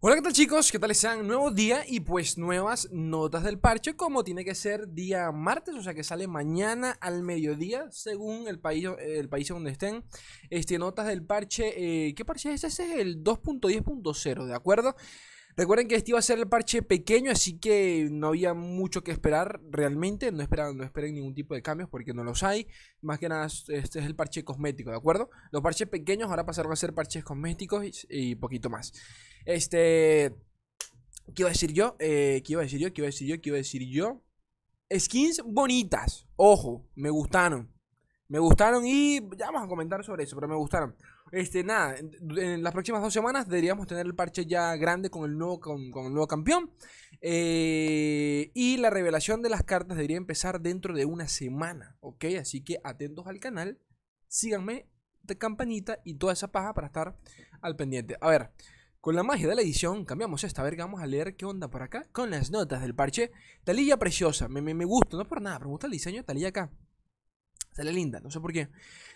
Hola, ¿qué tal chicos? ¿Qué tal sean? Nuevo día y pues nuevas notas del parche como tiene que ser día martes, o sea que sale mañana al mediodía según el país, el país donde estén. Este, notas del parche, eh, ¿qué parche es ese? Es el 2.10.0, ¿de acuerdo? Recuerden que este iba a ser el parche pequeño, así que no había mucho que esperar realmente. No esperen, no ningún tipo de cambios porque no los hay. Más que nada, este es el parche cosmético, ¿de acuerdo? Los parches pequeños ahora pasaron a ser parches cosméticos y, poquito más. Este. ¿Qué iba a decir yo? Eh, ¿Qué iba a decir yo? ¿Qué iba a decir yo? ¿Qué iba a decir yo? Skins bonitas. Ojo, me gustaron. Me gustaron y ya vamos a comentar sobre eso, pero me gustaron. Este, nada, en las próximas dos semanas deberíamos tener el parche ya grande con el nuevo, con, nuevo campeón. Eh, y la revelación de las cartas debería empezar dentro de una semana, ¿ok? Así que atentos al canal, síganme de campanita y toda esa paja para estar al pendiente. A ver, con la magia de la edición, cambiamos esta ver, Vamos a leer qué onda por acá. Con las notas del parche. Talilla preciosa. Me, me, me gusta, no por nada, pero me gusta el diseño de Talilla acá. Sale linda, no sé por qué.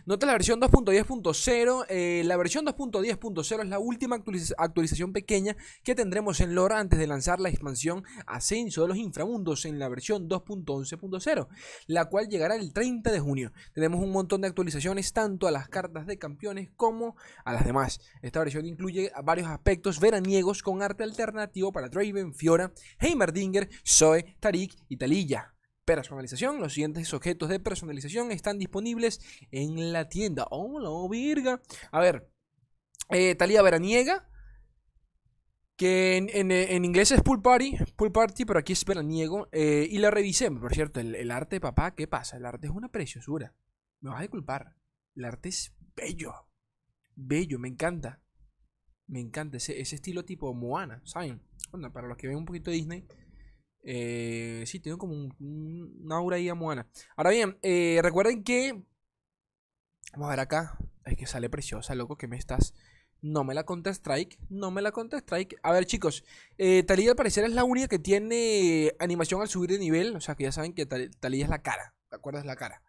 Nota la versión 2.10.0. Eh, la versión 2.10.0 es la última actualización pequeña que tendremos en Lora antes de lanzar la expansión Ascenso de los Inframundos en la versión 2.11.0, la cual llegará el 30 de junio. Tenemos un montón de actualizaciones tanto a las cartas de campeones como a las demás. Esta versión incluye varios aspectos veraniegos con arte alternativo para Draven, Fiora, Heimerdinger, Zoe, Tarik y Talilla personalización. Los siguientes objetos de personalización están disponibles en la tienda. ¡Oh, la virga! A ver, eh, Talía Veraniega. Que en, inglés es pool party, pool party, pero aquí es veraniego. Eh, y la revisé, por cierto, el, arte, papá, ¿qué pasa? El arte es una preciosura. Me vas a culpar, El arte es bello. Bello, me encanta. Me encanta ese, ese estilo tipo Moana, ¿saben? para los que ven un poquito de Disney, eh, sí, tengo como un, una aura ahí a Moana. Ahora bien, eh, recuerden que. Vamos a ver acá. Es que sale preciosa, loco, que me estás. No me la conta Strike. No me la conta Strike. A ver, chicos. Eh, Talía al parecer es la única que tiene animación al subir de nivel. O sea que ya saben que Tal Talía es la cara. ¿De acuerdo? Es La cara.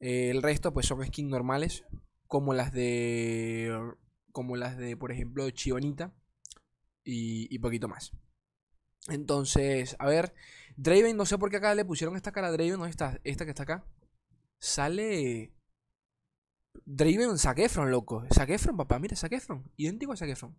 Eh, el resto, pues son skins normales. Como las de. Como las de, por ejemplo, Chionita. y poquito más. Entonces, a ver, Draven, no sé por qué acá le pusieron esta cara a Draven, no esta, esta que está acá. Sale Draven Saquefron, loco. Saquefron, papá, mira, Saquefron. Idéntico a Saquefron.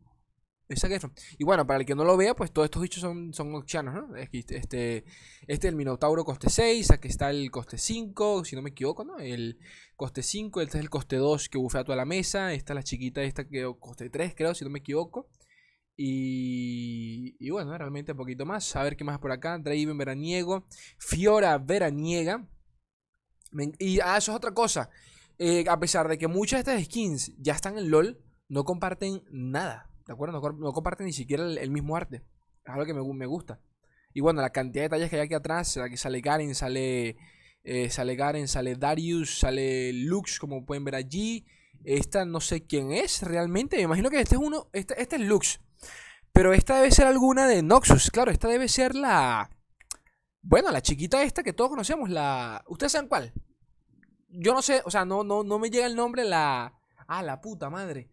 Es Saquefron. Y bueno, para el que no lo vea, pues todos estos bichos son, son oxianos, ¿no? Este, este, es este, el Minotauro coste 6, aquí está el coste 5, si no me equivoco, ¿no? El coste 5, este es el coste 2 que bufea toda la mesa, esta es la chiquita, esta que coste 3, creo, si no me equivoco. Y, bueno, realmente un poquito más. A ver qué más por acá. Draven veraniego. Fiora veraniega. y ah, eso es otra cosa. Eh, a pesar de que muchas de estas skins ya están en LOL, no comparten nada. ¿De acuerdo? No, comparten ni siquiera el, mismo arte. Es algo que me, gusta. Y bueno, la cantidad de detalles que hay aquí atrás. sale Karen sale, eh, sale Garen, sale Darius, sale Lux, como pueden ver allí. Esta no sé quién es realmente. Me imagino que este es uno. este es Lux. Pero esta debe ser alguna de Noxus. Claro, esta debe ser la. Bueno, la chiquita esta que todos conocemos. La. ¿Ustedes saben cuál? Yo no sé, o sea, no, no, no me llega el nombre la. Ah, la puta madre.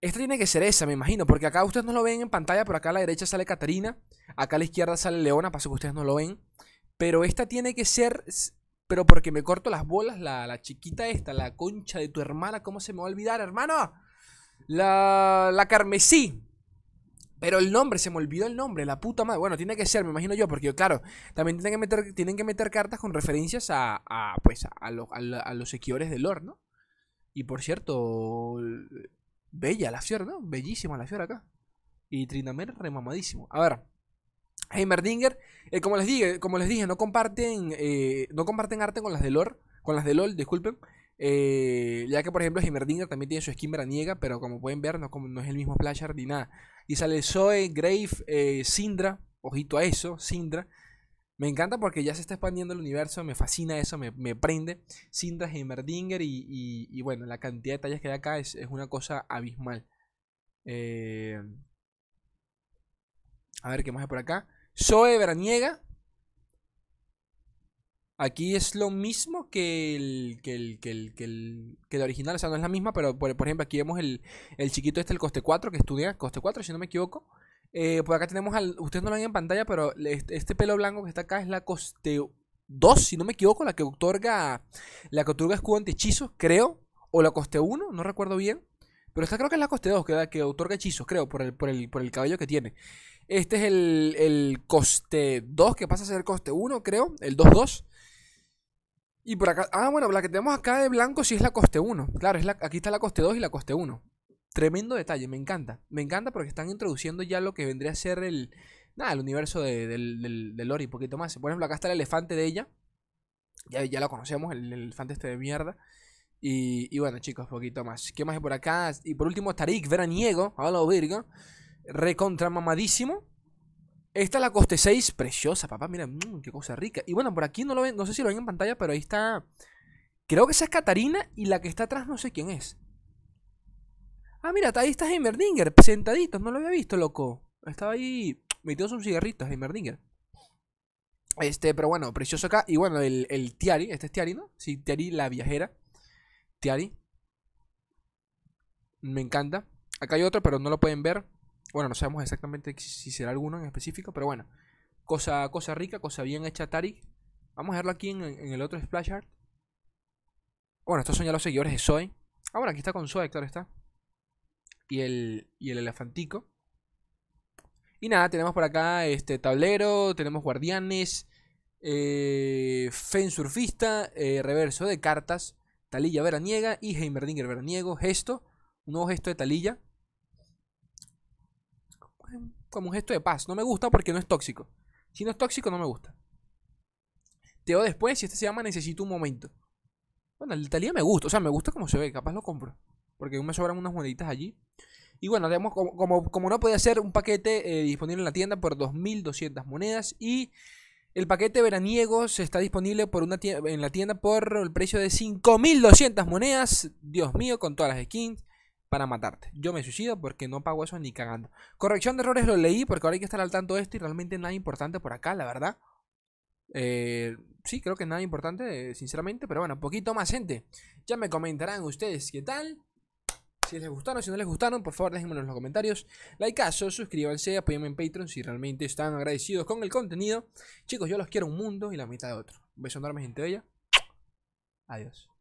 Esta tiene que ser esa, me imagino, porque acá ustedes no lo ven en pantalla, pero acá a la derecha sale Catarina, acá a la izquierda sale Leona, paso que ustedes no lo ven. Pero esta tiene que ser pero porque me corto las bolas, la, la, chiquita esta, la concha de tu hermana, ¿cómo se me va a olvidar, hermano? La, la carmesí. Pero el nombre, se me olvidó el nombre, la puta madre. Bueno, tiene que ser, me imagino yo, porque claro, también tienen que meter, tienen que meter cartas con referencias a, a pues, a, a, los seguidores del Lord, ¿no? Y por cierto, bella la fior, ¿no? Bellísima la fior acá. Y trinamer remamadísimo. A ver. Heimerdinger, eh, como les dije, como les dije, no comparten, eh, no comparten arte con las de LOL, con las de LOL, disculpen. Eh, ya que por ejemplo Heimerdinger también tiene su skin veraniega, pero como pueden ver, no, es el mismo Flasher ni nada. Y sale Zoe, Grave, Sindra, ojito a eso, Sindra. Me encanta porque ya se está expandiendo el universo, me fascina eso, me, prende. Sindra, Heimerdinger y, bueno, la cantidad de tallas que hay acá es, es una cosa abismal. a ver qué más hay por acá. Zoe Braniega. Aquí es lo mismo que el, que el, que el, que el, que el original, o sea, no es la misma, pero por, ejemplo aquí vemos el, el, chiquito este, el coste 4, que estudia coste 4, si no me equivoco. Eh, por acá tenemos al, ustedes no lo ven en pantalla, pero este, este, pelo blanco que está acá es la coste 2, si no me equivoco, la que otorga, la que otorga escudo ante hechizos, creo, o la coste 1, no recuerdo bien. Pero esta creo que es la coste 2, que, que otorga hechizos, creo, por el, por, el, por el cabello que tiene. Este es el, el coste 2, que pasa a ser coste 1, creo. El 2-2. Y por acá. Ah, bueno, la que tenemos acá de blanco sí es la coste 1. Claro, es la, aquí está la coste 2 y la coste 1. Tremendo detalle, me encanta. Me encanta porque están introduciendo ya lo que vendría a ser el. Nada, el universo de, del, del, poquito más. Por ejemplo, acá está el elefante de ella. Ya, ya lo conocemos, el, elefante este de mierda. Y, bueno, chicos, poquito más. ¿Qué más hay por acá? Y por último, Tarik Veraniego. Hola, Virgo mamadísimo Esta es la coste 6, preciosa, papá, mira, mm, qué cosa rica. Y bueno, por aquí no lo ven, no sé si lo ven en pantalla, pero ahí está. Creo que esa es Catarina y la que está atrás no sé quién es. Ah, mira, ahí está Heimerdinger, sentaditos, no lo había visto, loco. Estaba ahí metidos un cigarrito, Heimerdinger. Este, pero bueno, precioso acá. Y bueno, el, el Tiari, este es Tiari, ¿no? Sí, Tiari la viajera. Tiari. Me encanta. Acá hay otro, pero no lo pueden ver. Bueno, no sabemos exactamente si será alguno en específico, pero bueno. Cosa, cosa rica, cosa bien hecha Tarik. Vamos a verlo aquí en, el otro splash art. Bueno, estos son ya los seguidores de Zoe. Ah, bueno, aquí está con Zoe, claro está. Y el, y el elefantico. Y nada, tenemos por acá este tablero, tenemos guardianes, eh, Fen surfista, eh, reverso de cartas, Talilla veraniega y Heimerdinger veraniego, gesto, un nuevo gesto de Talilla, como un gesto de paz. No me gusta porque no es tóxico. Si no es tóxico, no me gusta. Te veo después si este se llama Necesito un momento. Bueno, el talía me gusta. O sea, me gusta como se ve. Capaz lo compro. Porque aún me sobran unas moneditas allí. Y bueno, como, no podía ser un paquete eh, disponible en la tienda por 2.200 monedas. Y el paquete veraniego se está disponible por una en la tienda por el precio de 5.200 monedas. Dios mío, con todas las skins para matarte. Yo me suicido porque no pago eso ni cagando. Corrección de errores lo leí porque ahora hay que estar al tanto de esto y realmente nada importante por acá, la verdad. Eh, sí, creo que nada importante, sinceramente, pero bueno, poquito más gente. Ya me comentarán ustedes qué tal. Si les gustaron, si no les gustaron, por favor déjenmelo en los comentarios. Likeazo, suscríbanse, apoyenme en Patreon si realmente están agradecidos con el contenido. Chicos, yo los quiero un mundo y la mitad de otro. Un beso enorme, gente bella. Adiós.